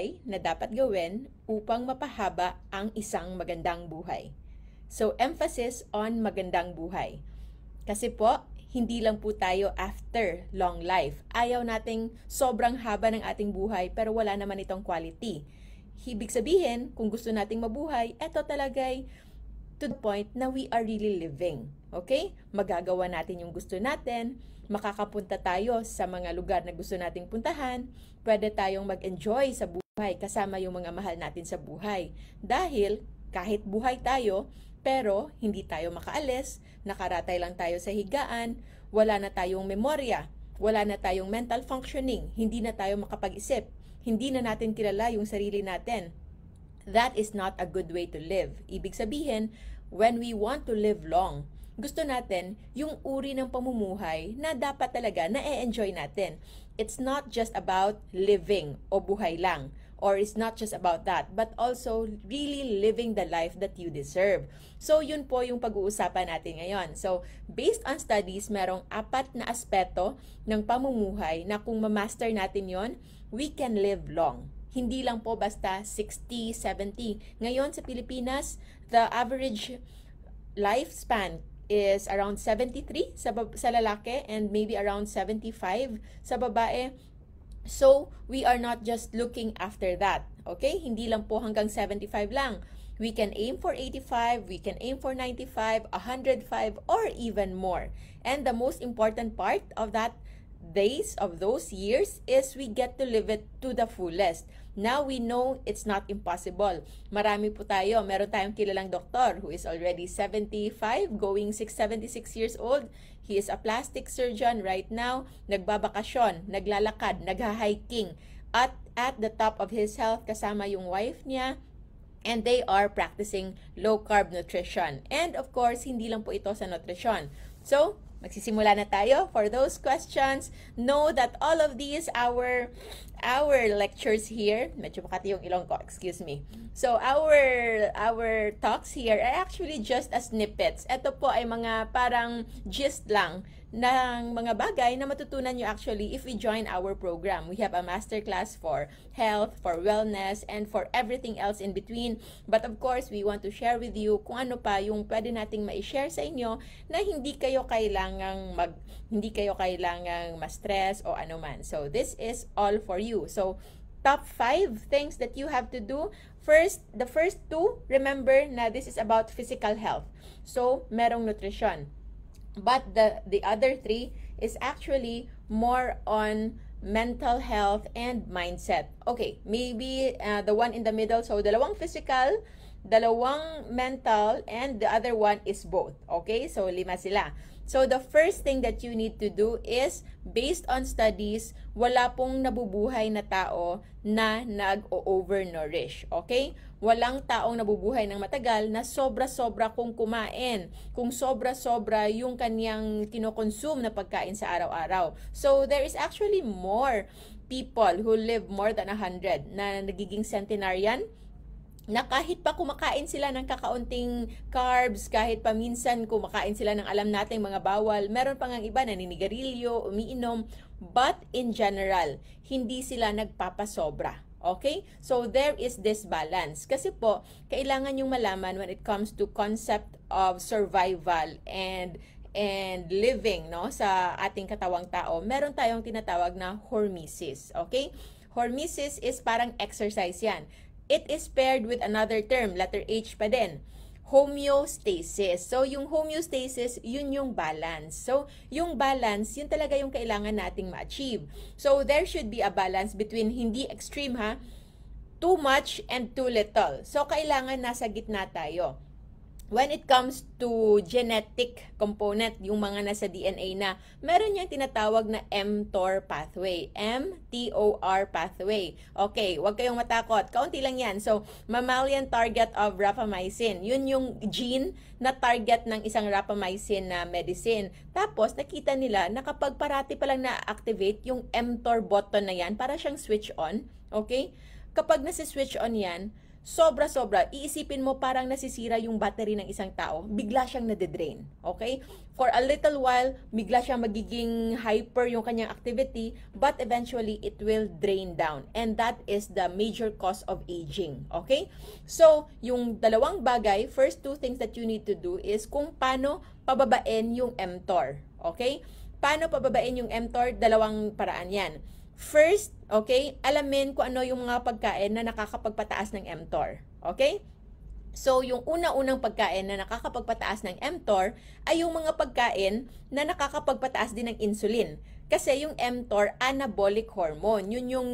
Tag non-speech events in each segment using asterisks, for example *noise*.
bagay na dapat gawin upang mapahaba ang isang magandang buhay. So, emphasis on magandang buhay. Kasi po, hindi lang po tayo after long life. Ayaw nating sobrang haba ng ating buhay pero wala naman itong quality. Ibig sabihin, kung gusto nating mabuhay, eto talagay to the point na we are really living. Okay? Magagawa natin yung gusto natin, makakapunta tayo sa mga lugar na gusto nating puntahan, pwede tayong mag-enjoy sa buhay buhay kasama yung mga mahal natin sa buhay. Dahil kahit buhay tayo, pero hindi tayo makaalis, nakaratay lang tayo sa higaan, wala na tayong memorya, wala na tayong mental functioning, hindi na tayo makapag-isip, hindi na natin kilala yung sarili natin. That is not a good way to live. Ibig sabihin, when we want to live long, gusto natin yung uri ng pamumuhay na dapat talaga na-enjoy natin. It's not just about living o buhay lang or it's not just about that, but also really living the life that you deserve. So, yun po yung pag-uusapan natin ngayon. So, based on studies, merong apat na aspeto ng pamumuhay na kung mamaster natin yon, we can live long. Hindi lang po basta 60, 70. Ngayon sa Pilipinas, the average lifespan is around 73 sa, sa lalaki and maybe around 75 sa babae. So, we are not just looking after that. Okay? Hindi lang po hanggang 75 lang. We can aim for 85, we can aim for 95, 105, or even more. And the most important part of that days of those years is we get to live it to the fullest. Now we know it's not impossible. Marami po tayo. Meron tayong kilalang doktor who is already 75, going 676 years old. He is a plastic surgeon right now. Nagbabakasyon, naglalakad, nagha-hiking. At at the top of his health kasama yung wife niya, and they are practicing low carb nutrition. And of course, hindi lang po ito sa nutrition. So, Magsisimula na tayo. For those questions, know that all of these, our our lectures here, medyo makati yung ilong ko, excuse me. So, our our talks here are actually just as snippets. Ito po ay mga parang gist lang ng mga bagay na matutunan nyo actually if we join our program. We have a masterclass for health, for wellness, and for everything else in between. But of course, we want to share with you kung ano pa yung pwede nating ma-share sa inyo na hindi kayo kailangang mag hindi kayo kailangang ma-stress o anuman. So, this is all for you. So, top 5 things that you have to do. First, the first two, remember na this is about physical health. So, merong nutrition. But the, the other three is actually more on mental health and mindset. Okay, maybe uh, the one in the middle. So, dalawang physical, dalawang mental and the other one is both. Okay? So, lima sila. So, the first thing that you need to do is, based on studies, wala pong nabubuhay na tao na nag-overnourish. Okay? Walang taong nabubuhay ng matagal na sobra-sobra kung kumain, kung sobra-sobra yung kaniyang kinokonsume na pagkain sa araw-araw. So, there is actually more people who live more than 100 na nagiging centenarian na kahit pa kumakain sila ng kakaunting carbs, kahit pa minsan kumakain sila ng alam nating mga bawal, meron pa ngang iba na ninigarilyo, umiinom, but in general, hindi sila nagpapasobra. Okay? So, there is this balance. Kasi po, kailangan yung malaman when it comes to concept of survival and and living no sa ating katawang tao meron tayong tinatawag na hormesis okay hormesis is parang exercise yan it is paired with another term, letter H pa din homeostasis. So, yung homeostasis, yun yung balance. So, yung balance, yun talaga yung kailangan nating ma-achieve. So, there should be a balance between hindi extreme ha, too much and too little. So, kailangan nasa gitna tayo when it comes to genetic component, yung mga nasa DNA na, meron niyang tinatawag na mTOR pathway. M-T-O-R pathway. Okay, huwag kayong matakot. Kaunti lang yan. So, mammalian target of rapamycin. Yun yung gene na target ng isang rapamycin na medicine. Tapos, nakita nila na kapag parati palang na-activate yung mTOR button na yan, para siyang switch on. Okay? Kapag nasi-switch on yan, sobra-sobra, iisipin mo parang nasisira yung battery ng isang tao, bigla siyang nade-drain. Okay? For a little while, bigla siyang magiging hyper yung kanyang activity, but eventually it will drain down. And that is the major cause of aging. Okay? So, yung dalawang bagay, first two things that you need to do is kung paano pababain yung mTOR. Okay? Paano pababain yung mTOR? Dalawang paraan yan First, okay, alamin kung ano yung mga pagkain na nakakapagpataas ng mTOR. Okay? So, yung una-unang pagkain na nakakapagpataas ng mTOR ay yung mga pagkain na nakakapagpataas din ng insulin. Kasi yung mTOR, anabolic hormone. Yun yung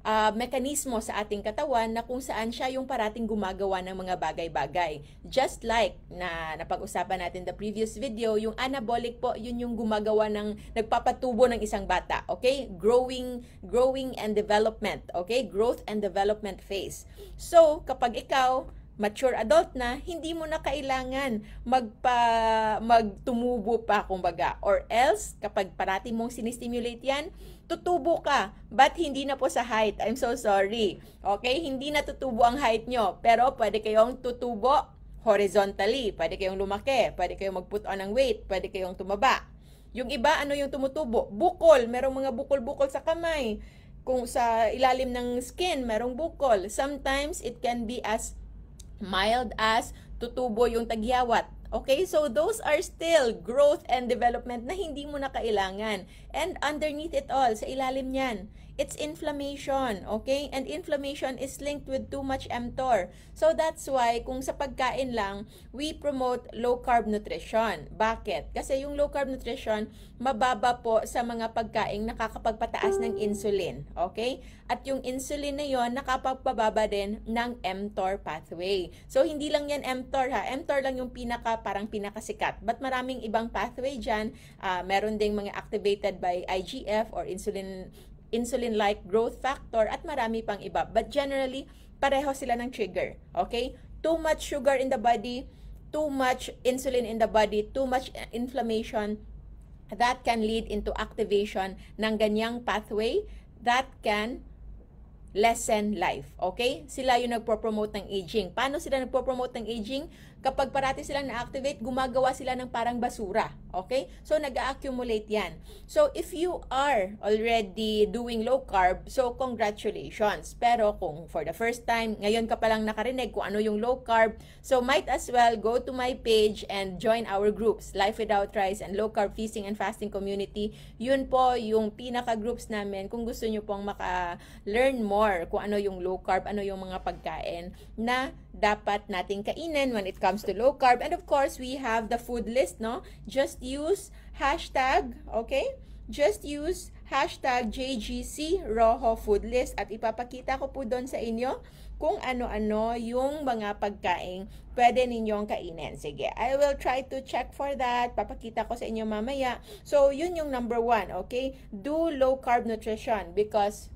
uh, mekanismo sa ating katawan na kung saan siya yung parating gumagawa ng mga bagay-bagay. Just like na napag-usapan natin the previous video, yung anabolic po, yun yung gumagawa ng, nagpapatubo ng isang bata. Okay? Growing, growing and development. Okay? Growth and development phase. So, kapag ikaw, mature adult na, hindi mo na kailangan magpa, magtumubo pa, kumbaga. Or else, kapag parati mong sinistimulate yan, tutubo ka. But hindi na po sa height. I'm so sorry. Okay? Hindi na tutubo ang height nyo. Pero pwede kayong tutubo horizontally. Pwede kayong lumaki. Pwede kayong mag-put on ng weight. Pwede kayong tumaba. Yung iba, ano yung tumutubo? Bukol. Merong mga bukol-bukol sa kamay. Kung sa ilalim ng skin, merong bukol. Sometimes, it can be as mild as tutubo yung tagyawat. Okay, so those are still growth and development na hindi mo na kailangan. And underneath it all, sa ilalim niyan, it's inflammation, okay? And inflammation is linked with too much mTOR. So that's why kung sa pagkain lang, we promote low carb nutrition. Bakit? Kasi yung low carb nutrition mababa po sa mga pagkain nakakapagpataas ng insulin, okay? At yung insulin na yon nakapagpababa din ng mTOR pathway. So hindi lang yan mTOR ha. mTOR lang yung pinaka parang pinakasikat. But maraming ibang pathway diyan, uh, ah, meron ding mga activated by IGF or insulin insulin-like growth factor, at marami pang iba. But generally, pareho sila ng trigger. Okay? Too much sugar in the body, too much insulin in the body, too much inflammation, that can lead into activation ng ganyang pathway that can lessen life. Okay? Sila yung nagpo-promote ng aging. Paano sila nagpo-promote ng aging? kapag parati silang na-activate, gumagawa sila ng parang basura. Okay? So, nag-accumulate yan. So, if you are already doing low carb, so congratulations. Pero kung for the first time, ngayon ka palang nakarinig kung ano yung low carb, so might as well go to my page and join our groups, Life Without Rice and Low Carb Feasting and Fasting Community. Yun po yung pinaka-groups namin kung gusto nyo pong maka-learn more kung ano yung low carb, ano yung mga pagkain na dapat nating kainin when it comes to low carb. And of course, we have the food list, no? Just use hashtag, okay? Just use hashtag JGC Roho Food List at ipapakita ko po doon sa inyo kung ano-ano yung mga pagkain pwede ninyong kainin. Sige, I will try to check for that. Papakita ko sa inyo mamaya. So, yun yung number one, okay? Do low carb nutrition because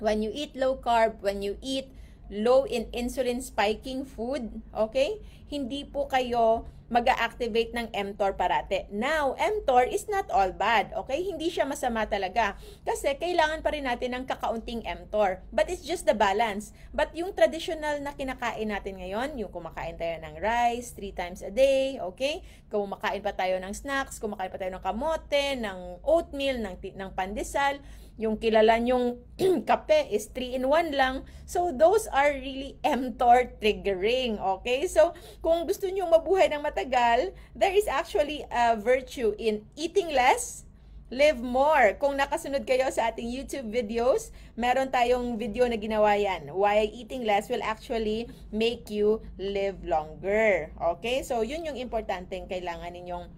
when you eat low carb, when you eat low in insulin spiking food, okay? Hindi po kayo mag activate ng mTOR parate. Now, mTOR is not all bad, okay? Hindi siya masama talaga. Kasi kailangan pa rin natin ng kakaunting mTOR. But it's just the balance. But yung traditional na kinakain natin ngayon, yung kumakain tayo ng rice three times a day, okay? Kumakain pa tayo ng snacks, kumakain pa tayo ng kamote, ng oatmeal, ng, ng pandesal, yung kilala nyong *clears throat* kape is 3 in 1 lang. So, those are really mTOR triggering. Okay? So, kung gusto nyong mabuhay ng matagal, there is actually a virtue in eating less, live more. Kung nakasunod kayo sa ating YouTube videos, meron tayong video na ginawa yan. Why eating less will actually make you live longer. Okay? So, yun yung importanteng kailangan ninyong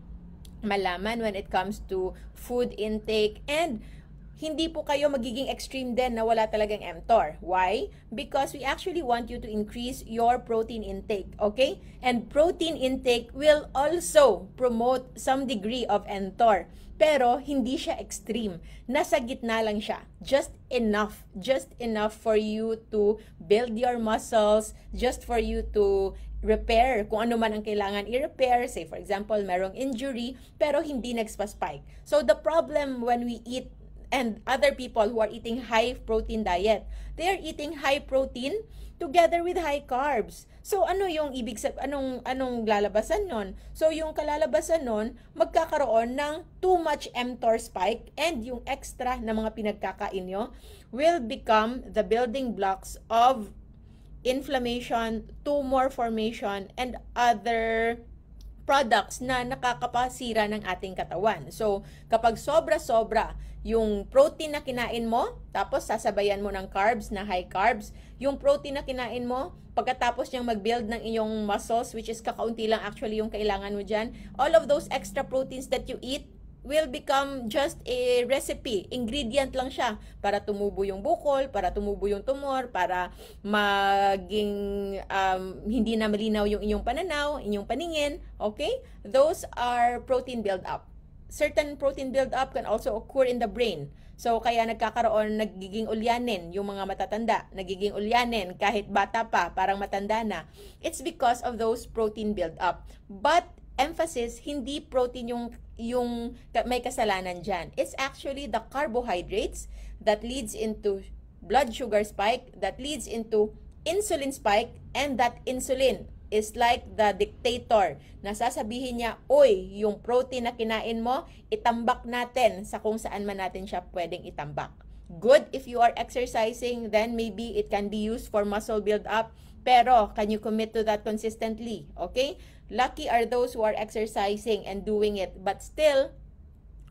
malaman when it comes to food intake and hindi po kayo magiging extreme din na wala talagang mTOR. Why? Because we actually want you to increase your protein intake, okay? And protein intake will also promote some degree of mTOR. Pero hindi siya extreme. Nasa gitna lang siya. Just enough. Just enough for you to build your muscles, just for you to repair kung ano man ang kailangan i-repair. Say, for example, merong injury, pero hindi nagpa-spike. So, the problem when we eat and other people who are eating high protein diet. They are eating high protein together with high carbs. So ano yung ibig sab anong anong lalabasan nun? So yung kalalabasan nun, magkakaroon ng too much mTOR spike and yung extra na mga pinagkakain nyo will become the building blocks of inflammation, tumor formation, and other products na nakakapasira ng ating katawan. So, kapag sobra-sobra yung protein na kinain mo, tapos sasabayan mo ng carbs na high carbs. Yung protein na kinain mo, pagkatapos niyang mag-build ng iyong muscles, which is kakaunti lang actually yung kailangan mo dyan, all of those extra proteins that you eat will become just a recipe. Ingredient lang siya para tumubo yung bukol, para tumubo yung tumor, para maging um, hindi na malinaw yung inyong pananaw, inyong paningin. Okay? Those are protein build-up certain protein buildup can also occur in the brain. So, kaya nagkakaroon, nagiging ulyanin yung mga matatanda. Nagiging ulyanin kahit bata pa, parang matanda na. It's because of those protein buildup. But, emphasis, hindi protein yung, yung may kasalanan dyan. It's actually the carbohydrates that leads into blood sugar spike, that leads into insulin spike, and that insulin is like the dictator. Nasasabihin niya, oy, yung protein na kinain mo, itambak natin sa kung saan man natin siya pwedeng itambak. Good if you are exercising, then maybe it can be used for muscle build up. Pero, can you commit to that consistently? Okay? Lucky are those who are exercising and doing it. But still,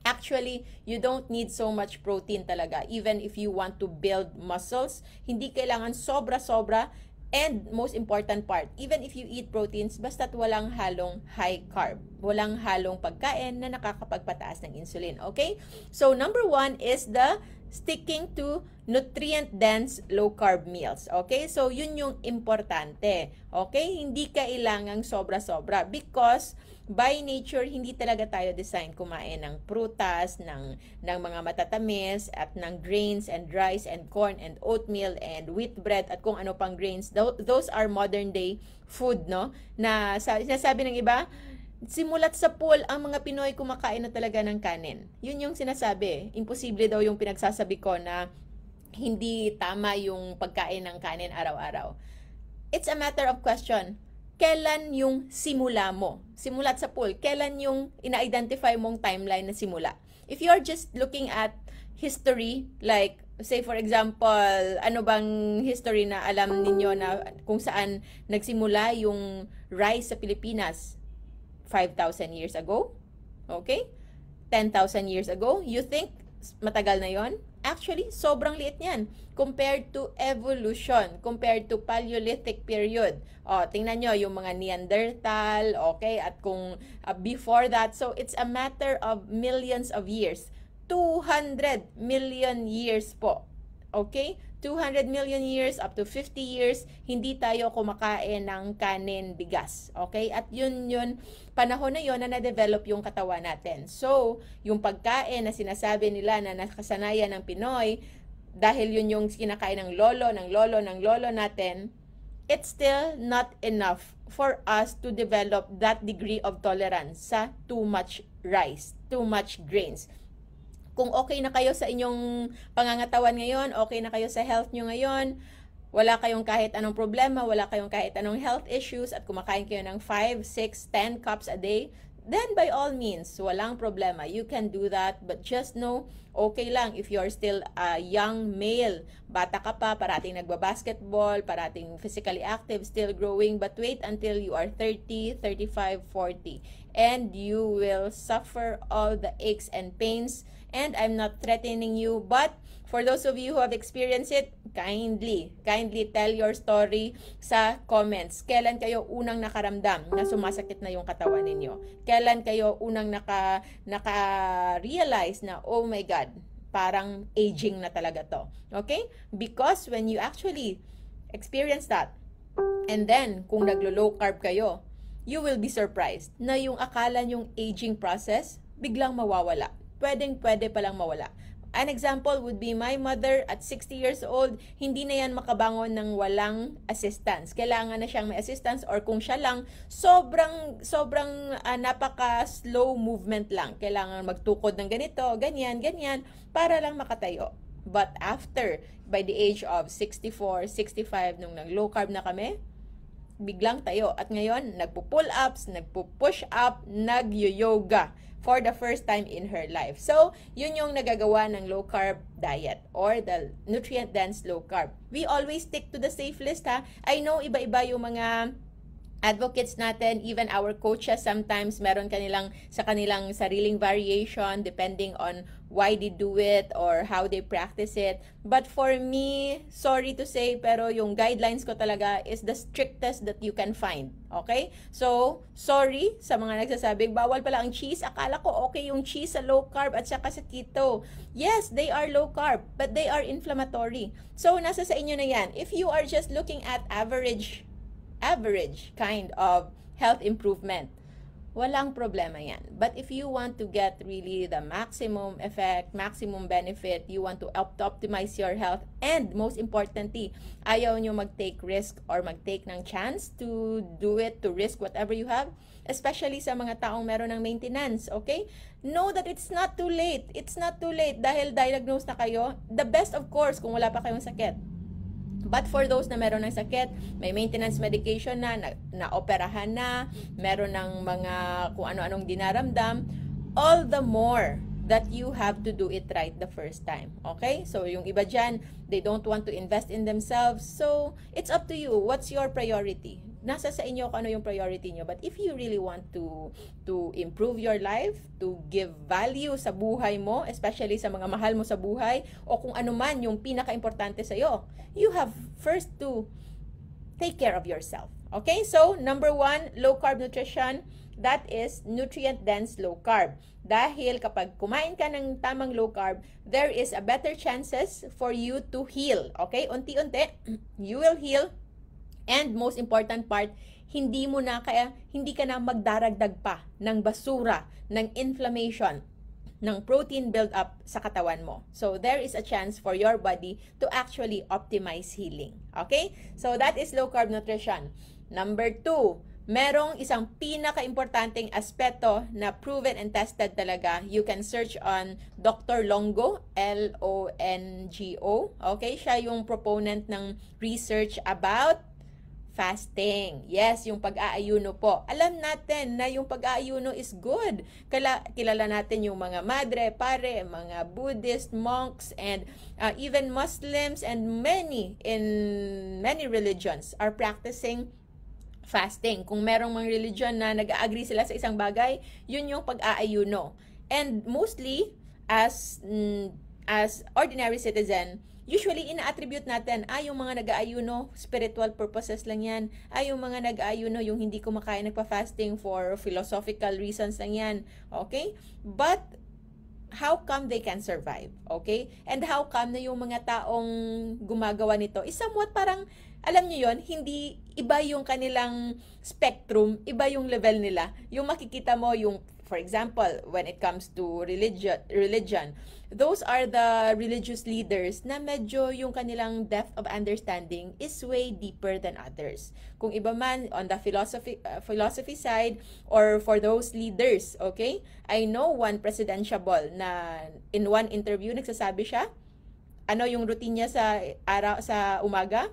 Actually, you don't need so much protein talaga. Even if you want to build muscles, hindi kailangan sobra-sobra And most important part, even if you eat proteins, basta't walang halong high carb. Walang halong pagkain na nakakapagpataas ng insulin. Okay? So, number one is the sticking to nutrient-dense low-carb meals. Okay? So, yun yung importante. Okay? Hindi kailangang sobra-sobra because by nature, hindi talaga tayo designed kumain ng prutas, ng, ng mga matatamis, at ng grains and rice and corn and oatmeal and wheat bread at kung ano pang grains. Those are modern day food, no? Na sinasabi ng iba, simulat sa pool, ang mga Pinoy kumakain na talaga ng kanin. Yun yung sinasabi. Imposible daw yung pinagsasabi ko na hindi tama yung pagkain ng kanin araw-araw. It's a matter of question kailan yung simula mo. Simulat sa pool, kailan yung ina-identify mong timeline na simula. If you're just looking at history, like say for example, ano bang history na alam ninyo na kung saan nagsimula yung rice sa Pilipinas? 5,000 years ago? Okay? 10,000 years ago? You think matagal na yon? Actually, sobrang liit niyan compared to evolution, compared to Paleolithic period. O, tingnan nyo yung mga Neanderthal, okay, at kung uh, before that. So, it's a matter of millions of years. 200 million years po. Okay? 200 million years up to 50 years, hindi tayo kumakain ng kanin bigas. Okay? At yun yun, panahon na yun na na-develop yung katawan natin. So, yung pagkain na sinasabi nila na nakasanayan ng Pinoy, dahil yun yung kinakain ng lolo, ng lolo, ng lolo natin, it's still not enough for us to develop that degree of tolerance sa too much rice, too much grains kung okay na kayo sa inyong pangangatawan ngayon, okay na kayo sa health nyo ngayon, wala kayong kahit anong problema, wala kayong kahit anong health issues at kumakain kayo ng 5, 6, 10 cups a day, then by all means, walang problema. You can do that, but just know, okay lang if you're still a young male. Bata ka pa, parating nagbabasketball, parating physically active, still growing, but wait until you are 30, 35, 40. And you will suffer all the aches and pains and I'm not threatening you, but for those of you who have experienced it, kindly, kindly tell your story sa comments. Kailan kayo unang nakaramdam na sumasakit na yung katawan ninyo? Kailan kayo unang naka, naka-realize na, oh my God, parang aging na talaga to. Okay? Because when you actually experience that, and then kung naglo-low carb kayo, you will be surprised na yung akala yung aging process biglang mawawala pwedeng-pwede palang mawala. An example would be my mother at 60 years old, hindi na yan makabangon ng walang assistance. Kailangan na siyang may assistance or kung siya lang, sobrang, sobrang uh, napaka slow movement lang. Kailangan magtukod ng ganito, ganyan, ganyan, para lang makatayo. But after, by the age of 64, 65, nung nag low carb na kami, biglang tayo. At ngayon, nagpo-pull ups, nagpo-push up, nag yoga for the first time in her life. So, yun yung nagagawa ng low carb diet or the nutrient dense low carb. We always stick to the safe list ha. I know iba-iba yung mga advocates natin, even our coaches sometimes meron kanilang sa kanilang sariling variation depending on why they do it or how they practice it. But for me, sorry to say, pero yung guidelines ko talaga is the strictest that you can find. Okay? So, sorry sa mga nagsasabing, bawal pala ang cheese. Akala ko okay yung cheese sa low carb at saka sa keto. Yes, they are low carb, but they are inflammatory. So, nasa sa inyo na yan. If you are just looking at average, average kind of health improvement, walang problema yan. But if you want to get really the maximum effect, maximum benefit, you want to opt to optimize your health, and most importantly, ayaw nyo mag-take risk or mag-take ng chance to do it, to risk whatever you have, especially sa mga taong meron ng maintenance, okay? Know that it's not too late. It's not too late dahil diagnose na kayo. The best of course kung wala pa kayong sakit But for those na meron ng sakit, may maintenance medication na, na, naoperahan na, meron ng mga kung ano-anong dinaramdam, all the more that you have to do it right the first time. Okay? So, yung iba dyan, they don't want to invest in themselves. So, it's up to you. What's your priority? nasa sa inyo kung ano yung priority nyo. But if you really want to, to improve your life, to give value sa buhay mo, especially sa mga mahal mo sa buhay, o kung ano man yung pinaka-importante sa'yo, you have first to take care of yourself. Okay? So, number one, low-carb nutrition. That is nutrient-dense low carb. Dahil kapag kumain ka ng tamang low carb, there is a better chances for you to heal. Okay? Unti-unti, *clears throat* you will heal And most important part, hindi mo na kaya hindi ka na magdaragdag pa ng basura, ng inflammation, ng protein buildup sa katawan mo. So, there is a chance for your body to actually optimize healing. Okay? So, that is low-carb nutrition. Number two, merong isang pinaka-importanting aspeto na proven and tested talaga. You can search on Dr. Longo, L-O-N-G-O. Okay? Siya yung proponent ng research about fasting. Yes, yung pag-aayuno po. Alam natin na yung pag-aayuno is good. Kala, kilala natin yung mga madre, pare, mga Buddhist monks and uh, even Muslims and many in many religions are practicing fasting. Kung merong mga religion na nag-agree sila sa isang bagay, yun yung pag-aayuno. And mostly as mm, as ordinary citizen, Usually, ina-attribute natin, ah, yung mga nag-aayuno, spiritual purposes lang yan. Ah, yung mga nag-aayuno, yung hindi kumakain, nagpa-fasting for philosophical reasons lang yan. Okay? But, how come they can survive? Okay? And how come na yung mga taong gumagawa nito is somewhat parang, alam niyo yon hindi iba yung kanilang spectrum, iba yung level nila. Yung makikita mo, yung, for example, when it comes to religion, religion those are the religious leaders na medyo yung kanilang depth of understanding is way deeper than others. Kung iba man on the philosophy uh, philosophy side or for those leaders, okay? I know one presidentiable na in one interview nagsasabi siya ano yung routine niya sa araw sa umaga?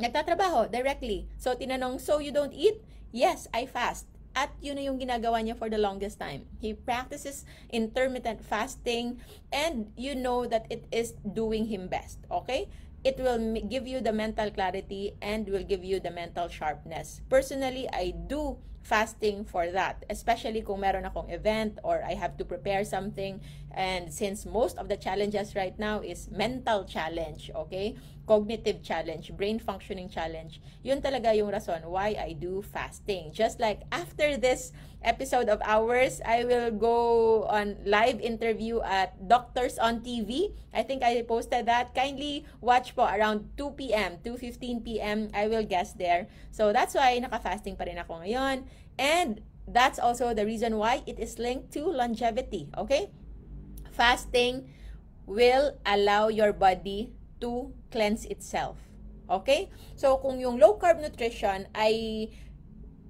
Nagtatrabaho directly. So tinanong, "So you don't eat?" "Yes, I fast." At yun na yung ginagawa niya for the longest time. He practices intermittent fasting and you know that it is doing him best. Okay? It will give you the mental clarity and will give you the mental sharpness. Personally, I do fasting for that. Especially kung meron akong event or I have to prepare something. And since most of the challenges right now is mental challenge, okay? cognitive challenge, brain functioning challenge, yun talaga yung rason why I do fasting. Just like after this episode of ours, I will go on live interview at Doctors on TV. I think I posted that. Kindly watch po around 2 p.m., 2.15 p.m. I will guest there. So that's why naka-fasting pa rin ako ngayon. And that's also the reason why it is linked to longevity, okay? Fasting will allow your body to cleanse itself. Okay? So, kung yung low-carb nutrition ay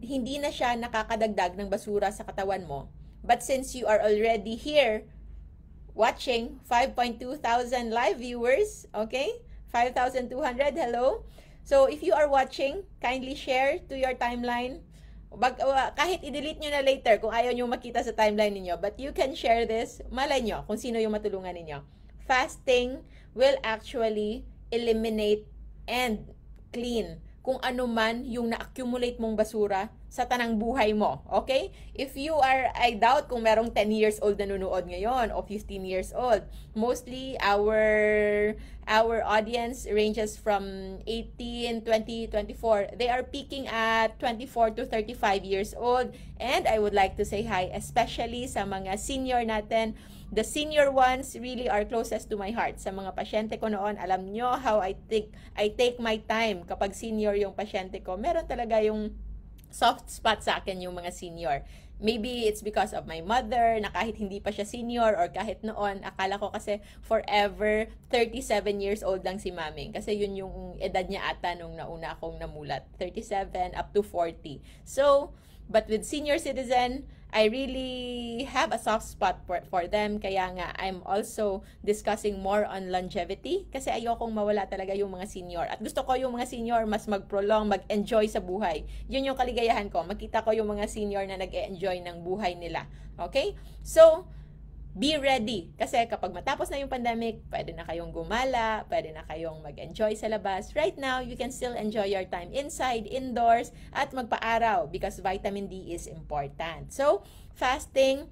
hindi na siya nakakadagdag ng basura sa katawan mo, but since you are already here watching 5.2 thousand live viewers, okay? 5,200, hello? So, if you are watching, kindly share to your timeline. Bag, kahit i-delete nyo na later kung ayaw nyo makita sa timeline ninyo. But you can share this. Malay nyo kung sino yung matulungan ninyo. Fasting will actually eliminate, and clean kung ano man yung na-accumulate mong basura sa tanang buhay mo. Okay? If you are, I doubt kung merong 10 years old na nunood ngayon o 15 years old. Mostly, our our audience ranges from 18, 20, 24. They are peaking at 24 to 35 years old. And I would like to say hi, especially sa mga senior natin The senior ones really are closest to my heart. Sa mga pasyente ko noon, alam nyo how I take, I take my time kapag senior yung pasyente ko. Meron talaga yung soft spot sa akin yung mga senior. Maybe it's because of my mother na kahit hindi pa siya senior or kahit noon, akala ko kasi forever 37 years old lang si Maming. Kasi yun yung edad niya ata nung nauna akong namulat. 37 up to 40. So, but with senior citizen, I really have a soft spot for, for them. Kaya nga, I'm also discussing more on longevity kasi ayokong mawala talaga yung mga senior. At gusto ko yung mga senior mas mag-prolong, mag-enjoy sa buhay. Yun yung kaligayahan ko. Makita ko yung mga senior na nag-enjoy ng buhay nila. Okay? So, be ready. Kasi kapag matapos na yung pandemic, pwede na kayong gumala, pwede na kayong mag-enjoy sa labas. Right now, you can still enjoy your time inside, indoors, at magpa-araw because vitamin D is important. So, fasting,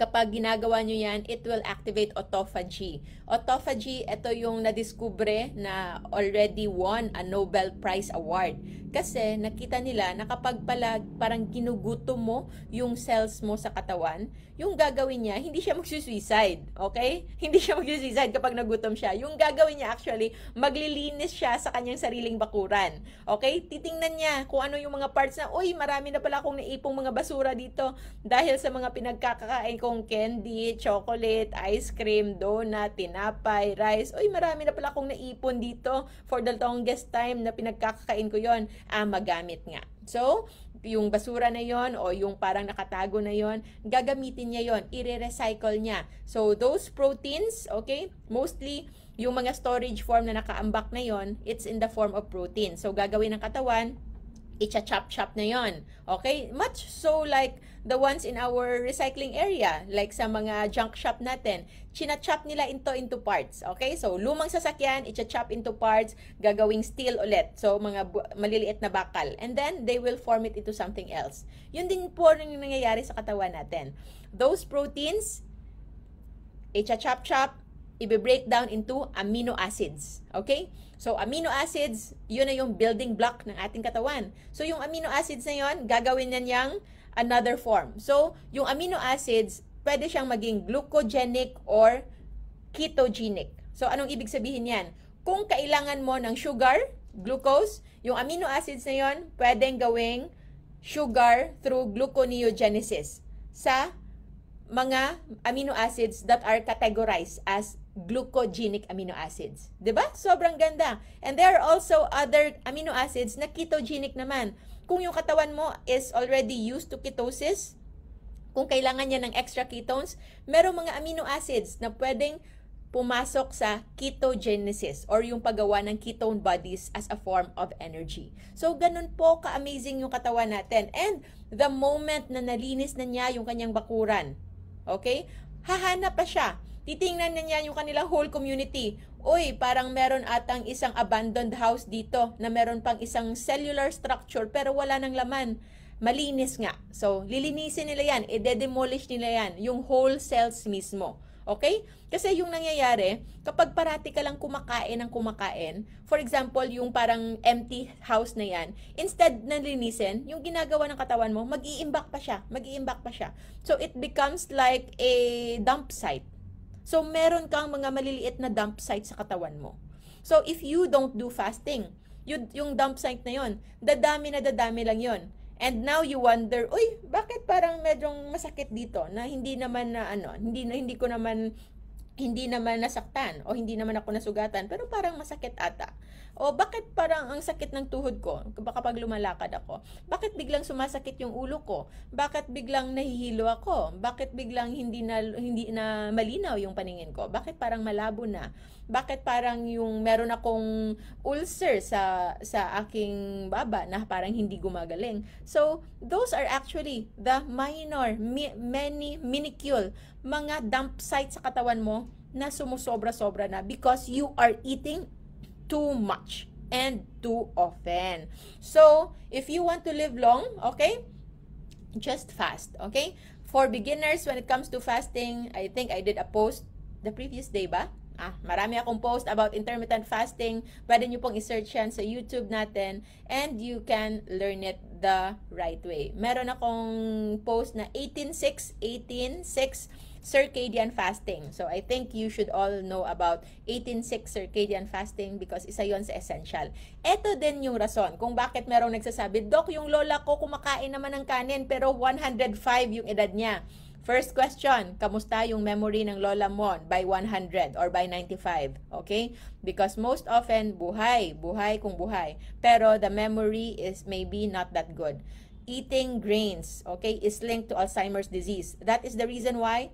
kapag ginagawa nyo yan, it will activate autophagy. Autophagy, ito yung nadiskubre na already won a Nobel Prize Award. Kasi nakita nila na kapag pala parang ginugutom mo yung cells mo sa katawan, yung gagawin niya, hindi siya magsuicide. Okay? *laughs* Hindi siya magsuicide kapag nagutom siya. Yung gagawin niya actually, maglilinis siya sa kanyang sariling bakuran. Okay? Titingnan niya kung ano yung mga parts na, uy, marami na pala akong naipong mga basura dito dahil sa mga pinagkakakain kong candy, chocolate, ice cream, donut, tin tinapay, rice. Uy, marami na pala akong naipon dito for the longest time na pinagkakakain ko yon ah, magamit nga. So, yung basura na yon o yung parang nakatago na yon gagamitin niya yon i-recycle niya. So, those proteins, okay, mostly yung mga storage form na nakaambak na yon it's in the form of protein. So, gagawin ng katawan, i-chop-chop na yon Okay? Much so like the ones in our recycling area, like sa mga junk shop natin, chinachop nila into into parts. Okay? So, lumang sasakyan, chop into parts, gagawing steel ulit. So, mga maliliit na bakal. And then, they will form it into something else. Yun din po yung nangyayari sa katawan natin. Those proteins, ichachop-chop, ibe-break down into amino acids. Okay? So, amino acids, yun na yung building block ng ating katawan. So, yung amino acids na yun, gagawin na niyang another form. So, yung amino acids, pwede siyang maging glucogenic or ketogenic. So, anong ibig sabihin yan? Kung kailangan mo ng sugar, glucose, yung amino acids na yon, pwedeng gawing sugar through gluconeogenesis sa mga amino acids that are categorized as glucogenic amino acids. ba? Diba? Sobrang ganda. And there are also other amino acids na ketogenic naman. Kung yung katawan mo is already used to ketosis, kung kailangan niya ng extra ketones, merong mga amino acids na pwedeng pumasok sa ketogenesis or yung paggawa ng ketone bodies as a form of energy. So, ganun po ka-amazing yung katawan natin. And the moment na nalinis na niya yung kanyang bakuran, okay, hahanap pa siya titingnan na niya yung kanila whole community. Uy, parang meron atang isang abandoned house dito na meron pang isang cellular structure pero wala nang laman. Malinis nga. So, lilinisin nila yan. I-demolish nila yan. Yung whole cells mismo. Okay? Kasi yung nangyayari, kapag parati ka lang kumakain ng kumakain, for example, yung parang empty house na yan, instead na linisin, yung ginagawa ng katawan mo, mag-iimbak pa siya. Mag-iimbak pa siya. So, it becomes like a dump site So, meron kang mga maliliit na dump site sa katawan mo. So, if you don't do fasting, yun, yung dump site na yon, dadami na dadami lang yon. And now you wonder, uy, bakit parang medyo masakit dito na hindi naman na ano, hindi na hindi ko naman hindi naman nasaktan o hindi naman ako nasugatan, pero parang masakit ata. O bakit parang ang sakit ng tuhod ko kapag lumalakad ako? Bakit biglang sumasakit yung ulo ko? Bakit biglang nahihilo ako? Bakit biglang hindi na hindi na malinaw yung paningin ko? Bakit parang malabo na? Bakit parang yung meron akong ulcer sa sa aking baba na parang hindi gumagaling? So, those are actually the minor mi, many minicule, mga dump sites sa katawan mo na sumusobra-sobra na because you are eating too much and too often. So, if you want to live long, okay, just fast, okay? For beginners, when it comes to fasting, I think I did a post the previous day ba? Ah, marami akong post about intermittent fasting. Pwede nyo pong isearch yan sa YouTube natin and you can learn it the right way. Meron akong post na 18-6, 18-6 circadian fasting. So I think you should all know about 18-6 circadian fasting because isa yon sa essential. Ito din yung rason kung bakit merong nagsasabi, Dok, yung lola ko kumakain naman ng kanin pero 105 yung edad niya. First question, kamusta yung memory ng lola mo by 100 or by 95? Okay? Because most often, buhay, buhay kung buhay. Pero the memory is maybe not that good. Eating grains, okay, is linked to Alzheimer's disease. That is the reason why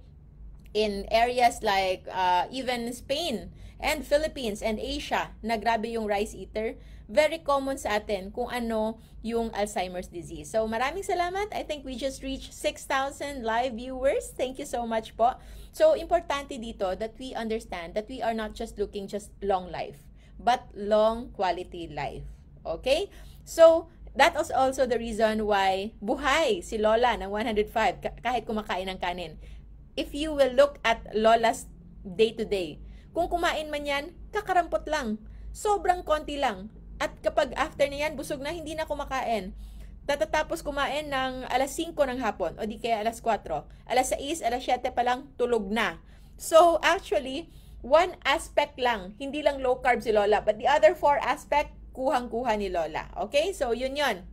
in areas like uh, even Spain and Philippines and Asia na grabe yung rice eater, very common sa atin kung ano yung Alzheimer's disease. So maraming salamat. I think we just reached 6,000 live viewers. Thank you so much po. So importante dito that we understand that we are not just looking just long life, but long quality life. Okay? So, that was also the reason why buhay si Lola ng 105 kahit kumakain ng kanin if you will look at Lola's day-to-day. kung kumain man yan, kakarampot lang. Sobrang konti lang. At kapag after na yan, busog na, hindi na kumakain. Tatatapos kumain ng alas 5 ng hapon o di kaya alas 4. Alas 6, alas 7 pa lang, tulog na. So, actually, one aspect lang, hindi lang low carb si Lola, but the other four aspect, kuhang-kuha ni Lola. Okay? So, yun yun.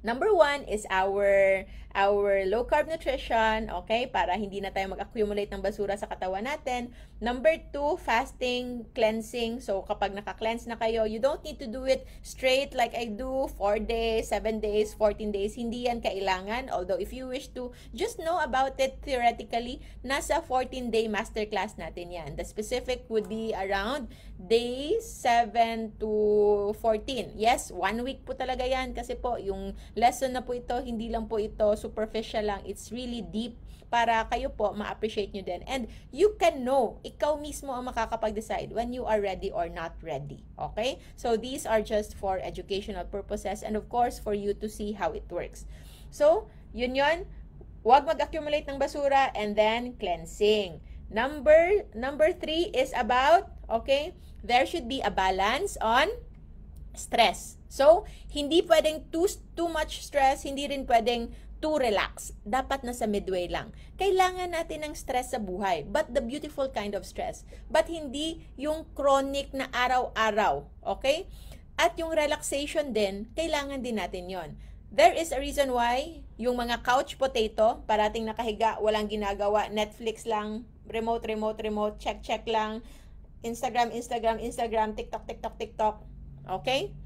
Number one is our our low carb nutrition, okay, para hindi na tayo mag-accumulate ng basura sa katawan natin. Number two, fasting, cleansing. So, kapag naka-cleanse na kayo, you don't need to do it straight like I do, 4 days, 7 days, 14 days. Hindi yan kailangan. Although, if you wish to, just know about it theoretically. Nasa 14-day masterclass natin yan. The specific would be around day 7 to 14. Yes, one week po talaga yan kasi po, yung lesson na po ito, hindi lang po ito superficial lang. It's really deep para kayo po ma-appreciate nyo din. And you can know, ikaw mismo ang makakapag-decide when you are ready or not ready. Okay? So, these are just for educational purposes and of course, for you to see how it works. So, yun yun. Huwag mag-accumulate ng basura and then cleansing. Number, number three is about, okay, there should be a balance on stress. So, hindi pwedeng too, too much stress, hindi rin pwedeng to relax. Dapat nasa midway lang. Kailangan natin ng stress sa buhay, but the beautiful kind of stress. But hindi yung chronic na araw-araw, okay? At yung relaxation din, kailangan din natin yon. There is a reason why yung mga couch potato, parating nakahiga, walang ginagawa, Netflix lang, remote, remote, remote, check, check lang, Instagram, Instagram, Instagram, TikTok, TikTok, TikTok. Okay?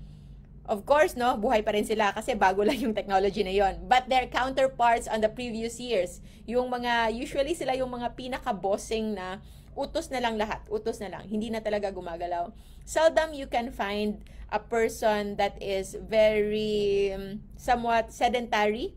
Of course, no, buhay pa rin sila kasi bago lang yung technology na yon. But their counterparts on the previous years, yung mga, usually sila yung mga pinaka-bossing na utos na lang lahat, utos na lang, hindi na talaga gumagalaw. Seldom you can find a person that is very um, somewhat sedentary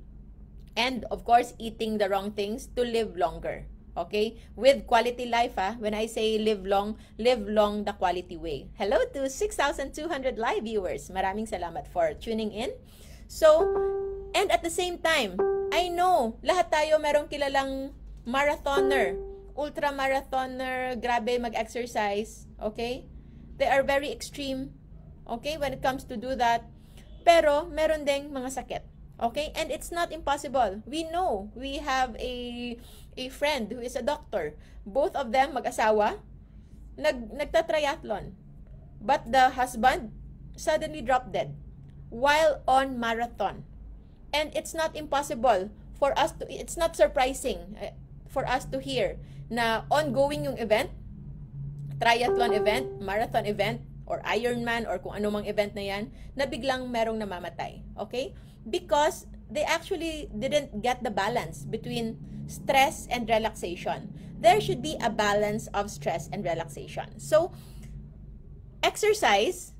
and of course eating the wrong things to live longer. Okay? With quality life, ah. When I say live long, live long the quality way. Hello to 6,200 live viewers. Maraming salamat for tuning in. So, and at the same time, I know, lahat tayo merong kilalang marathoner, ultra marathoner, grabe mag-exercise, okay? They are very extreme, okay, when it comes to do that. Pero, meron ding mga sakit, okay? And it's not impossible. We know, we have a a friend who is a doctor. Both of them mag-asawa, nag nagta-triathlon. But the husband suddenly dropped dead while on marathon. And it's not impossible for us to it's not surprising eh, for us to hear na ongoing yung event, triathlon event, marathon event or Ironman or kung ano mang event na 'yan, na biglang merong namamatay. Okay? Because they actually didn't get the balance between stress and relaxation. There should be a balance of stress and relaxation. So, exercise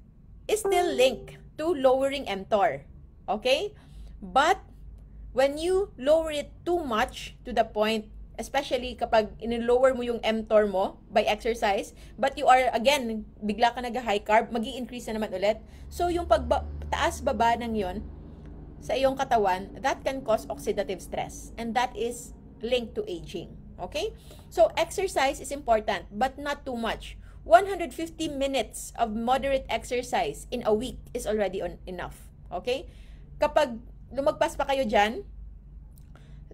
is still linked to lowering mTOR. Okay? But, when you lower it too much to the point, especially kapag inilower mo yung mTOR mo by exercise, but you are, again, bigla ka nag-high carb, mag increase na naman ulit. So, yung pagtaas-baba ng yon sa iyong katawan, that can cause oxidative stress. And that is linked to aging. Okay? So, exercise is important, but not too much. 150 minutes of moderate exercise in a week is already on, enough. Okay? Kapag lumagpas pa kayo dyan,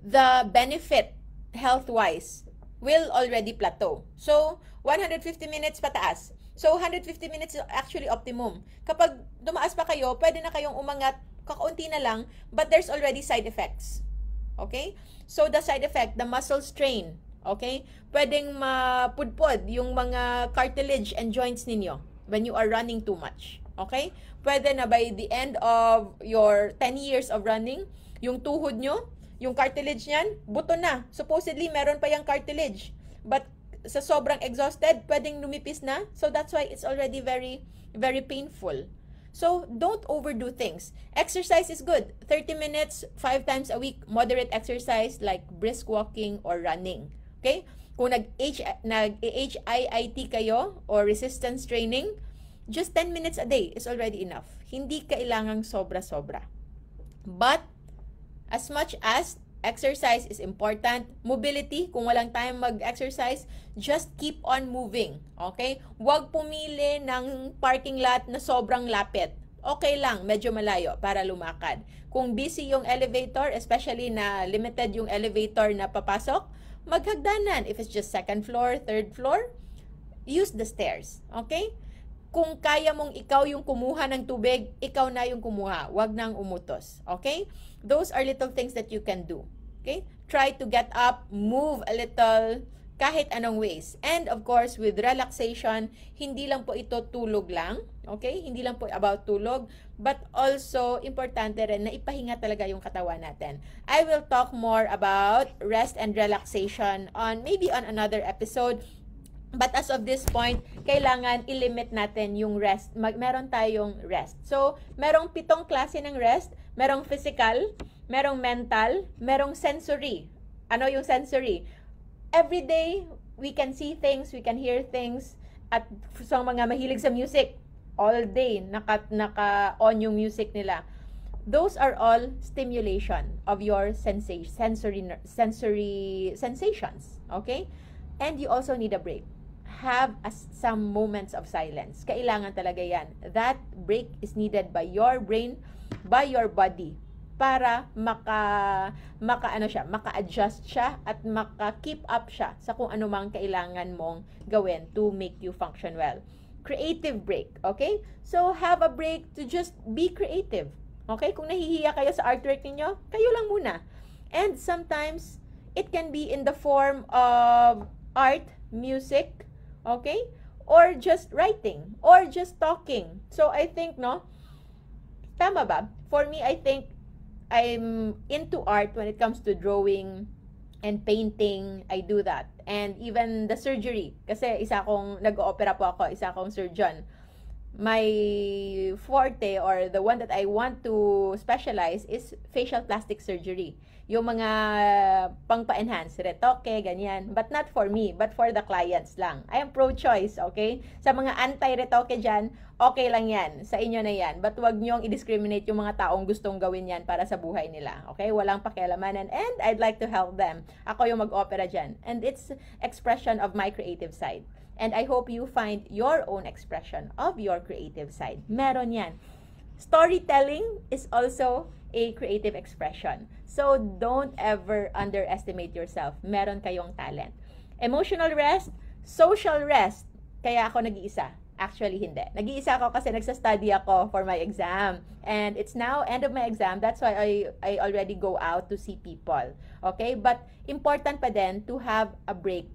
the benefit health-wise will already plateau. So, 150 minutes pataas. So, 150 minutes is actually optimum. Kapag dumaas pa kayo, pwede na kayong umangat kakaunti na lang, but there's already side effects. Okay? So, the side effect, the muscle strain. Okay? Pwedeng mapudpod yung mga cartilage and joints ninyo when you are running too much. Okay? Pwede na by the end of your 10 years of running, yung tuhod nyo, yung cartilage niyan, buto na. Supposedly, meron pa yung cartilage. But sa sobrang exhausted, pwedeng lumipis na. So, that's why it's already very, very painful. So, don't overdo things. Exercise is good. 30 minutes, 5 times a week, moderate exercise like brisk walking or running. Okay? Kung nag-HIIT nag, -H kayo or resistance training, just 10 minutes a day is already enough. Hindi kailangang sobra-sobra. But, as much as Exercise is important. Mobility, kung walang time mag-exercise, just keep on moving. Okay? Huwag pumili ng parking lot na sobrang lapit. Okay lang, medyo malayo para lumakad. Kung busy yung elevator, especially na limited yung elevator na papasok, maghagdanan. If it's just second floor, third floor, use the stairs. Okay? Kung kaya mong ikaw yung kumuha ng tubig, ikaw na yung kumuha. Huwag nang umutos. Okay? Those are little things that you can do. Okay? Try to get up, move a little, kahit anong ways. And of course, with relaxation, hindi lang po ito tulog lang, okay? Hindi lang po about tulog, but also importante rin na ipahinga talaga yung katawan natin. I will talk more about rest and relaxation on maybe on another episode. But as of this point, kailangan ilimit natin yung rest. Mag meron tayong rest. So, merong pitong klase ng rest merong physical, merong mental, merong sensory. Ano yung sensory? Every day, we can see things, we can hear things, at sa mga mahilig sa music, all day, naka, naka on yung music nila. Those are all stimulation of your sensa- sensory, sensory sensations. Okay? And you also need a break. Have a, some moments of silence. Kailangan talaga yan. That break is needed by your brain by your body para maka maka ano siya, maka-adjust siya at maka-keep up siya sa kung ano mang kailangan mong gawin to make you function well. Creative break, okay? So have a break to just be creative. Okay? Kung nahihiya kayo sa artwork niyo, kayo lang muna. And sometimes it can be in the form of art, music, okay? Or just writing or just talking. So I think no, tama ba? for me, I think I'm into art when it comes to drawing and painting. I do that. And even the surgery. Kasi isa akong, nag-opera po ako, isa akong surgeon. My forte or the one that I want to specialize is facial plastic surgery yung mga pang-pa-enhance, retoke, ganyan. But not for me, but for the clients lang. I am pro-choice, okay? Sa mga anti-retoke dyan, okay lang yan. Sa inyo na yan. But wag niyong i-discriminate yung mga taong gustong gawin yan para sa buhay nila. Okay? Walang pakialamanan. And I'd like to help them. Ako yung mag-opera dyan. And it's expression of my creative side. And I hope you find your own expression of your creative side. Meron yan. Storytelling is also a creative expression. So, don't ever underestimate yourself. Meron kayong talent. Emotional rest, social rest. Kaya ako nag-iisa. Actually, hindi. Nag-iisa ako kasi nagsa-study ako for my exam. And it's now end of my exam. That's why I, I already go out to see people. Okay? But important pa din to have a break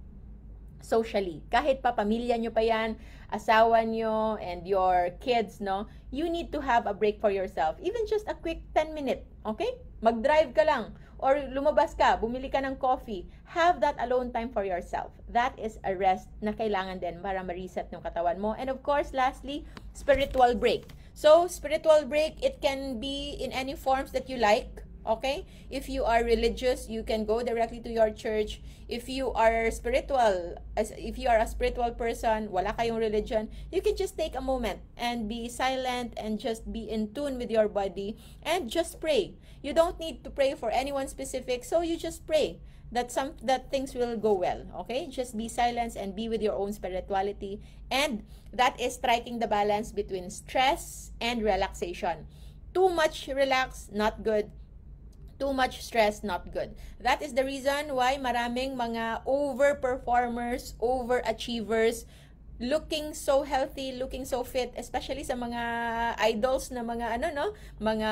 socially. Kahit pa pamilya nyo pa yan, asawa nyo, and your kids, no? You need to have a break for yourself. Even just a quick 10 minute, okay? Mag-drive ka lang. Or lumabas ka, bumili ka ng coffee. Have that alone time for yourself. That is a rest na kailangan din para ma-reset ng katawan mo. And of course, lastly, spiritual break. So, spiritual break, it can be in any forms that you like. Okay? If you are religious, you can go directly to your church. If you are spiritual, as if you are a spiritual person, wala kayong religion, you can just take a moment and be silent and just be in tune with your body and just pray. You don't need to pray for anyone specific, so you just pray that some that things will go well okay just be silent and be with your own spirituality and that is striking the balance between stress and relaxation too much relax not good Too much stress, not good. That is the reason why maraming mga over performers over achievers looking so healthy, looking so fit, especially sa mga idols na mga ano no, mga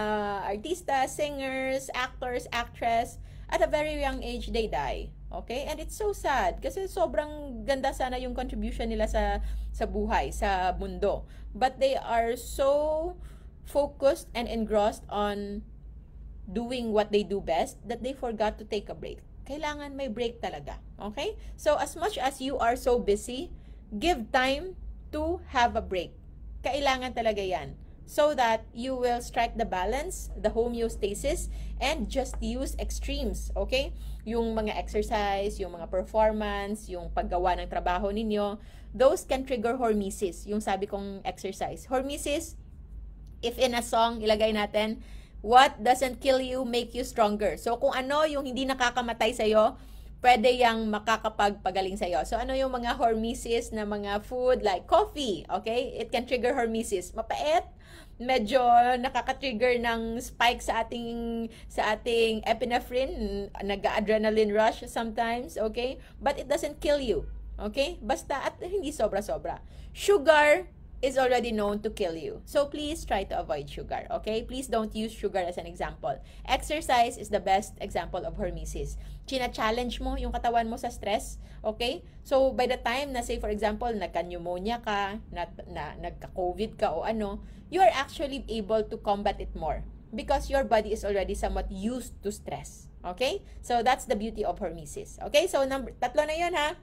artista, singers, actors, actress, at a very young age they die. Okay? And it's so sad kasi sobrang ganda sana yung contribution nila sa sa buhay, sa mundo. But they are so focused and engrossed on doing what they do best that they forgot to take a break. Kailangan may break talaga. Okay? So, as much as you are so busy, give time to have a break. Kailangan talaga yan. So that you will strike the balance, the homeostasis, and just use extremes. Okay? Yung mga exercise, yung mga performance, yung paggawa ng trabaho ninyo, those can trigger hormesis. Yung sabi kong exercise. Hormesis, if in a song, ilagay natin, What doesn't kill you make you stronger. So kung ano yung hindi nakakamatay sa iyo, pwede yang makakapagpagaling sa iyo. So ano yung mga hormesis na mga food like coffee, okay? It can trigger hormesis. Mapait, medyo nakaka-trigger ng spike sa ating sa ating epinephrine, nag-adrenaline rush sometimes, okay? But it doesn't kill you. Okay? Basta at hindi sobra-sobra. Sugar, is already known to kill you. So please try to avoid sugar, okay? Please don't use sugar as an example. Exercise is the best example of hormesis. China-challenge mo yung katawan mo sa stress, okay? So by the time na say for example, nagka-pneumonia ka, na, na, nagka-COVID ka o ano, you are actually able to combat it more because your body is already somewhat used to stress, okay? So that's the beauty of hormesis, okay? So number, tatlo na 'yon ha.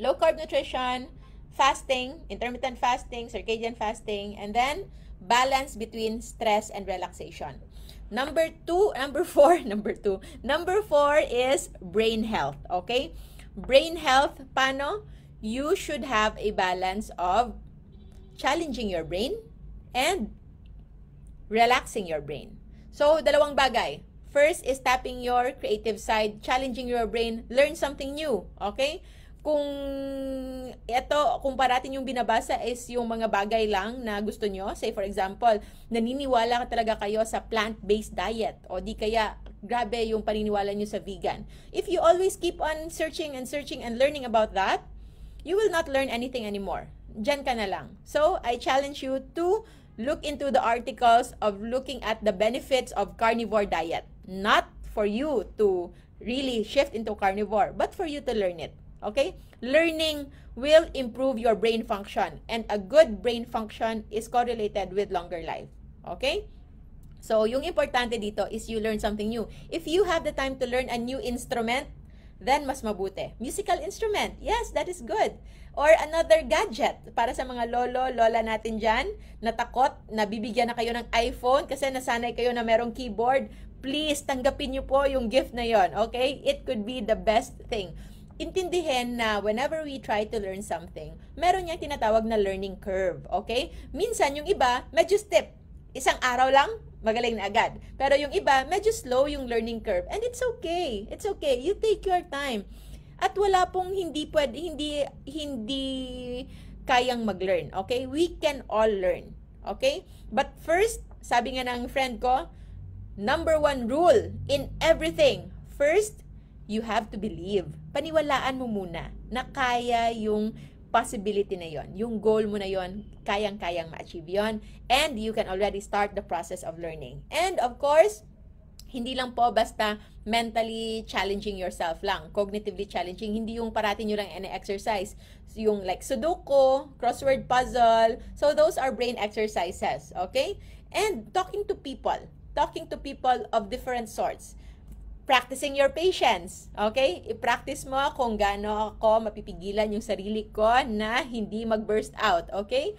Low carb nutrition, fasting, intermittent fasting, circadian fasting, and then balance between stress and relaxation. Number two, *laughs* number four, number two. Number four is brain health, okay? Brain health, paano? You should have a balance of challenging your brain and relaxing your brain. So, dalawang bagay. First is tapping your creative side, challenging your brain, learn something new, okay? Okay? kung ito, kung parating yung binabasa is yung mga bagay lang na gusto nyo. Say for example, naniniwala ka talaga kayo sa plant-based diet o di kaya grabe yung paniniwala nyo sa vegan. If you always keep on searching and searching and learning about that, you will not learn anything anymore. Diyan ka na lang. So, I challenge you to look into the articles of looking at the benefits of carnivore diet. Not for you to really shift into carnivore, but for you to learn it. Okay? Learning will improve your brain function. And a good brain function is correlated with longer life. Okay? So, yung importante dito is you learn something new. If you have the time to learn a new instrument, then mas mabuti. Musical instrument, yes, that is good. Or another gadget para sa mga lolo, lola natin dyan, natakot, nabibigyan na kayo ng iPhone kasi nasanay kayo na merong keyboard, please tanggapin niyo po yung gift na yon, okay? It could be the best thing intindihin na whenever we try to learn something, meron niyang tinatawag na learning curve, okay? Minsan yung iba, medyo step. Isang araw lang, magaling na agad. Pero yung iba, medyo slow yung learning curve. And it's okay. It's okay. You take your time. At wala pong hindi pwede, hindi, hindi kayang mag-learn, okay? We can all learn, okay? But first, sabi nga ng friend ko, number one rule in everything, first, you have to believe. Paniwalaan mo muna na kaya yung possibility na yon, yung goal mo na yon, kayang-kayang ma-achieve yon, and you can already start the process of learning. And of course, hindi lang po basta mentally challenging yourself lang, cognitively challenging, hindi yung parati nyo lang any exercise. Yung like sudoku, crossword puzzle, so those are brain exercises, okay? And talking to people, talking to people of different sorts practicing your patience. Okay? I-practice mo kung gaano ako mapipigilan yung sarili ko na hindi mag-burst out. Okay?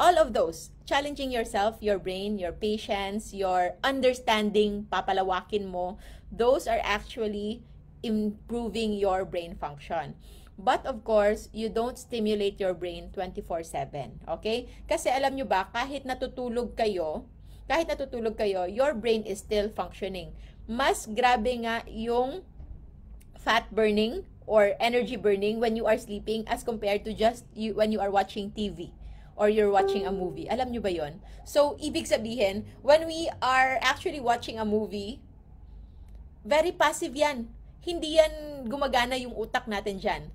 All of those. Challenging yourself, your brain, your patience, your understanding, papalawakin mo. Those are actually improving your brain function. But of course, you don't stimulate your brain 24-7. Okay? Kasi alam nyo ba, kahit natutulog kayo, kahit natutulog kayo, your brain is still functioning mas grabe nga yung fat burning or energy burning when you are sleeping as compared to just you, when you are watching TV or you're watching a hmm. movie. Alam nyo ba yon? So, ibig sabihin, when we are actually watching a movie, very passive yan. Hindi yan gumagana yung utak natin dyan.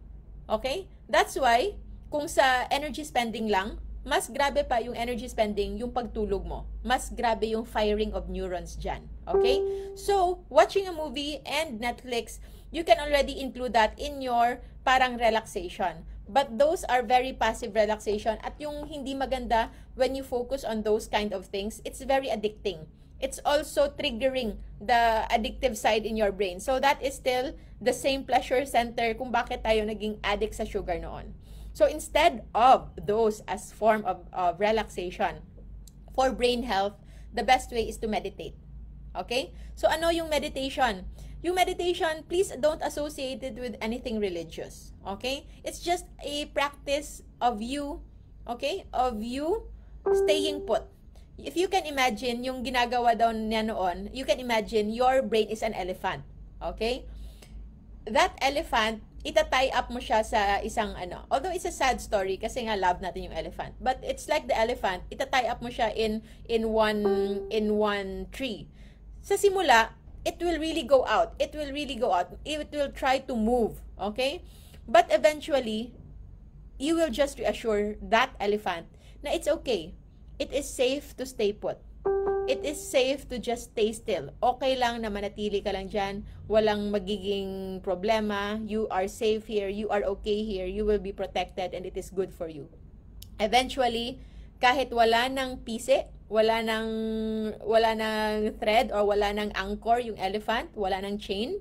Okay? That's why, kung sa energy spending lang, mas grabe pa yung energy spending, yung pagtulog mo. Mas grabe yung firing of neurons dyan. Okay? So, watching a movie and Netflix, you can already include that in your parang relaxation. But those are very passive relaxation. At yung hindi maganda, when you focus on those kind of things, it's very addicting. It's also triggering the addictive side in your brain. So that is still the same pleasure center kung bakit tayo naging addict sa sugar noon. So instead of those as form of, of relaxation for brain health, the best way is to meditate. Okay? So ano yung meditation? Yung meditation, please don't associate it with anything religious. Okay? It's just a practice of you, okay? Of you staying put. If you can imagine yung ginagawa daw niya noon, you can imagine your brain is an elephant. Okay? That elephant ita-tie up mo siya sa isang ano. Although it's a sad story kasi nga love natin yung elephant. But it's like the elephant, ita-tie up mo siya in in one in one tree. Sa simula, it will really go out. It will really go out. It will try to move, okay? But eventually, you will just reassure that elephant na it's okay. It is safe to stay put it is safe to just stay still. Okay lang na manatili ka lang dyan. Walang magiging problema. You are safe here. You are okay here. You will be protected and it is good for you. Eventually, kahit wala ng pisi, wala ng, wala ng thread or wala ng anchor, yung elephant, wala ng chain,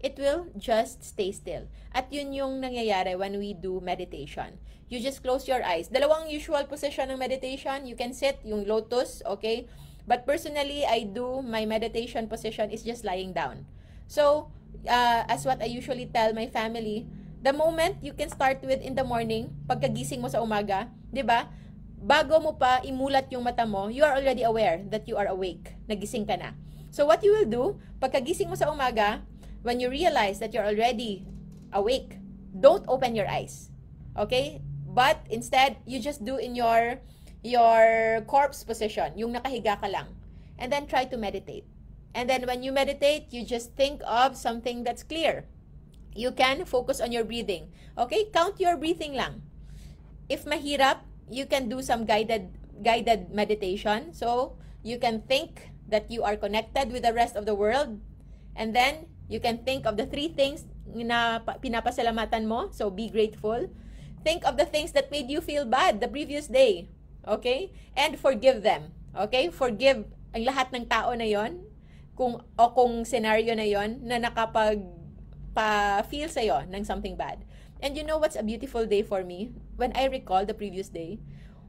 it will just stay still. At yun yung nangyayari when we do meditation. You just close your eyes. Dalawang usual position ng meditation, you can sit, yung lotus, okay? But personally, I do, my meditation position is just lying down. So, uh, as what I usually tell my family, the moment you can start with in the morning, pagkagising mo sa umaga, di ba? Bago mo pa imulat yung mata mo, you are already aware that you are awake. Nagising ka na. So what you will do, pagkagising mo sa umaga, when you realize that you're already awake, don't open your eyes. Okay? But instead, you just do in your your corpse position, yung nakahiga ka lang. And then try to meditate. And then when you meditate, you just think of something that's clear. You can focus on your breathing. Okay? Count your breathing lang. If mahirap, you can do some guided guided meditation. So, you can think that you are connected with the rest of the world. And then, you can think of the three things na pinapasalamatan mo. So, be grateful. Think of the things that made you feel bad the previous day. Okay? And forgive them. Okay? Forgive ang lahat ng tao na yon kung o kung scenario na yon na nakapag pa feel sa iyo ng something bad. And you know what's a beautiful day for me? When I recall the previous day,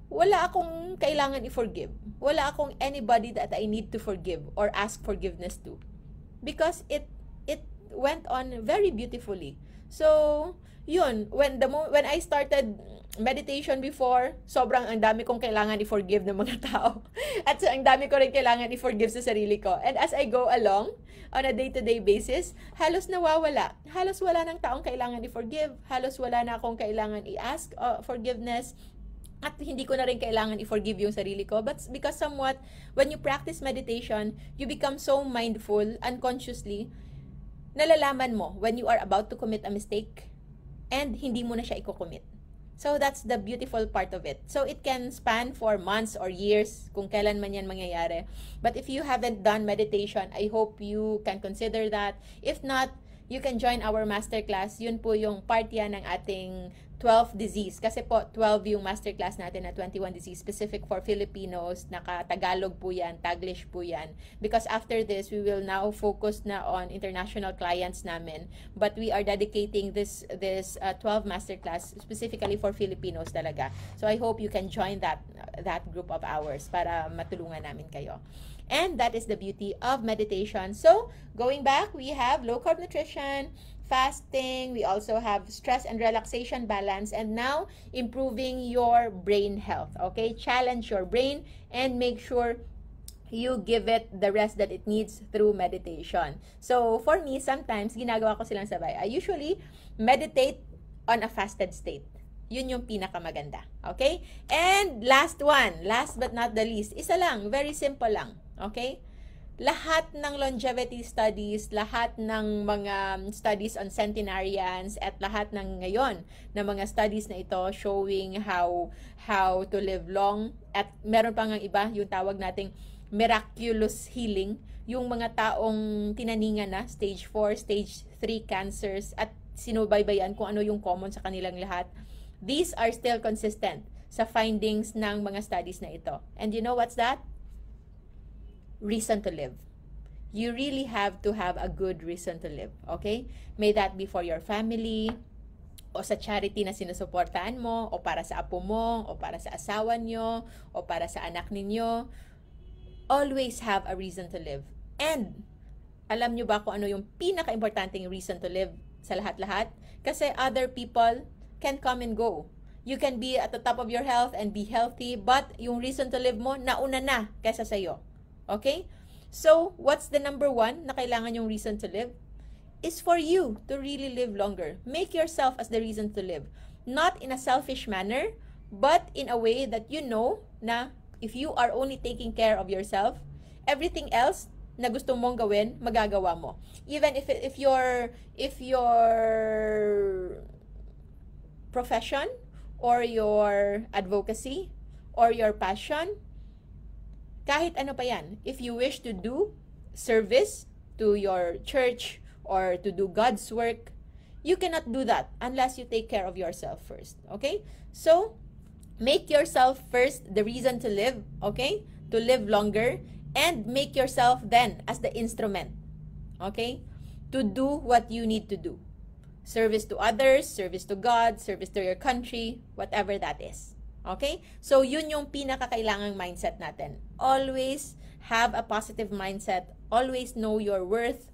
wala akong kailangan i-forgive. Wala akong anybody that I need to forgive or ask forgiveness to. Because it it went on very beautifully. So, yun, when the when I started meditation before, sobrang ang dami kong kailangan i-forgive ng mga *laughs* tao. At so, ang dami ko rin kailangan i-forgive sa sarili ko. And as I go along, on a day-to-day basis, halos nawawala. Halos wala ng taong kailangan i-forgive. Halos wala na akong kailangan i-ask uh, forgiveness at hindi ko na rin kailangan i-forgive yung sarili ko. But because somewhat, when you practice meditation, you become so mindful, unconsciously, nalalaman mo when you are about to commit a mistake and hindi mo na siya i-commit. So that's the beautiful part of it. So it can span for months or years kung kailan man yan mangyayari. But if you haven't done meditation, I hope you can consider that. If not, you can join our masterclass. Yun po yung part yan ng ating 12 disease. Kasi po, 12 yung masterclass natin na 21 disease specific for Filipinos. Naka-Tagalog po yan, Taglish po yan. Because after this, we will now focus na on international clients namin. But we are dedicating this this uh, 12 masterclass specifically for Filipinos talaga. So I hope you can join that that group of ours para matulungan namin kayo. And that is the beauty of meditation. So, going back, we have low carb nutrition, fasting. We also have stress and relaxation balance. And now, improving your brain health. Okay? Challenge your brain and make sure you give it the rest that it needs through meditation. So, for me, sometimes, ginagawa ko silang sabay. I usually meditate on a fasted state. Yun yung pinakamaganda. Okay? And last one, last but not the least, isa lang, very simple lang. Okay? lahat ng longevity studies, lahat ng mga studies on centenarians at lahat ng ngayon na mga studies na ito showing how how to live long at meron pa ngang iba yung tawag nating miraculous healing, yung mga taong tinaningan na stage 4, stage 3 cancers at sinubaybayan kung ano yung common sa kanilang lahat. These are still consistent sa findings ng mga studies na ito. And you know what's that? reason to live. You really have to have a good reason to live, okay? May that be for your family, o sa charity na sinusuportahan mo, o para sa apo mo, o para sa asawa nyo, o para sa anak ninyo. Always have a reason to live. And, alam nyo ba kung ano yung pinaka-importanting reason to live sa lahat-lahat? Kasi other people can come and go. You can be at the top of your health and be healthy, but yung reason to live mo, nauna na kaysa sa'yo. Okay? So, what's the number one na kailangan yung reason to live? Is for you to really live longer. Make yourself as the reason to live. Not in a selfish manner, but in a way that you know na if you are only taking care of yourself, everything else na gusto mong gawin, magagawa mo. Even if if your if your profession or your advocacy or your passion Kahit ano pa yan, if you wish to do service to your church or to do God's work, you cannot do that unless you take care of yourself first. Okay? So, make yourself first the reason to live, okay? To live longer and make yourself then as the instrument, okay? To do what you need to do service to others, service to God, service to your country, whatever that is. Okay? So, yun yung pinakakailangang mindset natin. Always have a positive mindset. Always know your worth.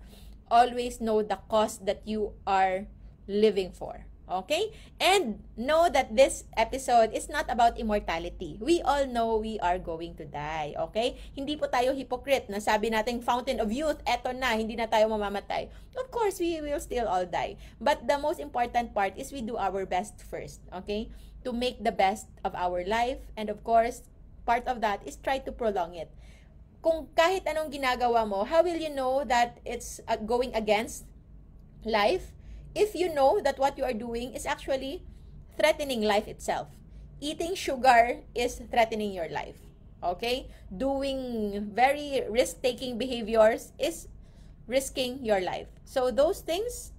Always know the cause that you are living for. Okay? And know that this episode is not about immortality. We all know we are going to die. Okay? Hindi po tayo hypocrite na sabi natin, fountain of youth, eto na, hindi na tayo mamamatay. Of course, we will still all die. But the most important part is we do our best first. Okay? to make the best of our life. And of course, part of that is try to prolong it. Kung kahit anong ginagawa mo, how will you know that it's uh, going against life? If you know that what you are doing is actually threatening life itself. Eating sugar is threatening your life. Okay? Doing very risk-taking behaviors is risking your life. So those things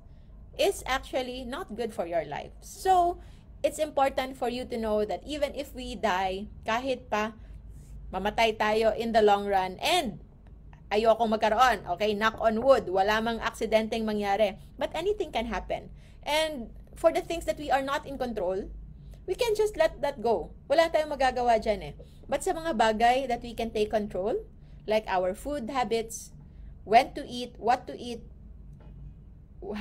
is actually not good for your life. So it's important for you to know that even if we die, kahit pa mamatay tayo in the long run and ayoko magkaroon, okay, knock on wood, wala mang aksidenteng mangyari. But anything can happen. And for the things that we are not in control, we can just let that go. Wala tayong magagawa dyan eh. But sa mga bagay that we can take control, like our food habits, when to eat, what to eat,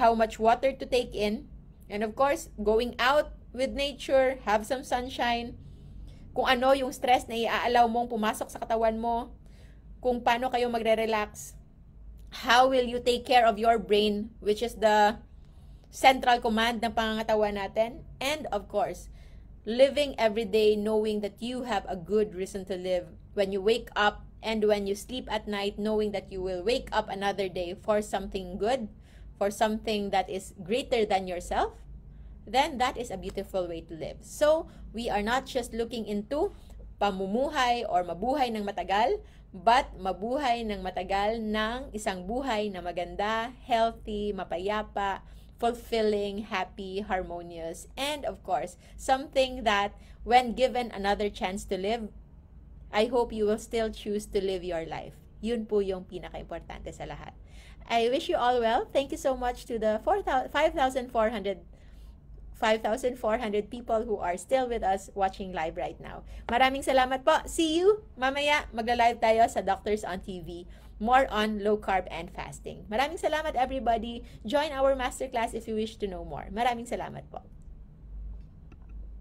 how much water to take in, and of course, going out with nature, have some sunshine, kung ano yung stress na iaalaw mong pumasok sa katawan mo, kung paano kayo magre-relax, how will you take care of your brain, which is the central command ng pangangatawan natin, and of course, living every day knowing that you have a good reason to live when you wake up and when you sleep at night knowing that you will wake up another day for something good, for something that is greater than yourself, then that is a beautiful way to live. So, we are not just looking into pamumuhay or mabuhay ng matagal, but mabuhay ng matagal ng isang buhay na maganda, healthy, mapayapa, fulfilling, happy, harmonious, and of course, something that when given another chance to live, I hope you will still choose to live your life. Yun po yung pinaka-importante sa lahat. I wish you all well. Thank you so much to the 5,400 5,400 people who are still with us watching live right now. Maraming salamat po. See you mamaya. Magla-live tayo sa Doctors on TV. More on low carb and fasting. Maraming salamat everybody. Join our masterclass if you wish to know more. Maraming salamat po.